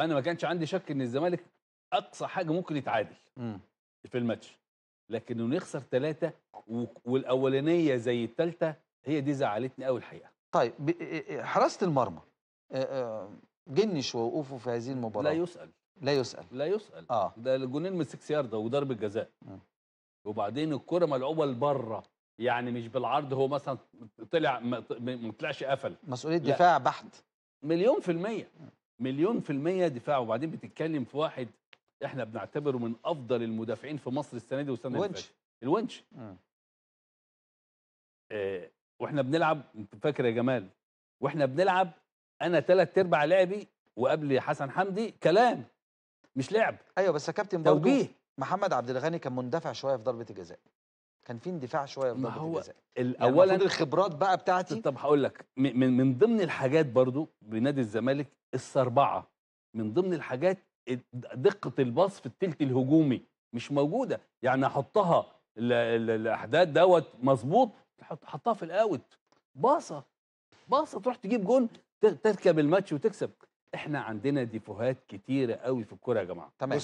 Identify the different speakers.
Speaker 1: انا ما كانش عندي شك ان الزمالك اقصى حاجه ممكن يتعادل م. في الماتش لكن انه يخسر ثلاثه والاولانيه زي الثالثه هي دي زعلتني قوي الحقيقه طيب حراسه المرمى جنش ووقوفه في هذه المباراه لا يسال لا يسال لا يسال اه ده الجونين من 6 ياردة وضربه جزاء وبعدين الكره ملعوبه لبره يعني مش بالعرض هو مثلا طلع ما طلعش قفل مسؤوليه دفاع بحت مليون في المية مليون في المية دفاع وبعدين بتتكلم في واحد احنا بنعتبره من افضل المدافعين في مصر السنه دي والسنه اللي فاتت الونش آه. آه واحنا بنلعب انت فاكر يا جمال واحنا بنلعب انا ثلاث ارباع لعبي وقبل حسن حمدي كلام مش لعب ايوه بس يا كابتن برضه
Speaker 2: محمد عبد الغني كان مندفع شويه في ضربه الجزاء كان في اندفاع شويه في ضربه هو الاول يعني الخبرات
Speaker 1: بقى بتاعتي طب هقول لك من من ضمن الحاجات برضو بنادي الزمالك السربعه من ضمن الحاجات دقه الباص في الثلث الهجومي مش موجوده يعني احطها الاحداث دوت مظبوط حطها في الاوت باصه باصه تروح تجيب جون تركب الماتش وتكسب احنا عندنا ديفوهات كتيره قوي في الكوره يا جماعه تمام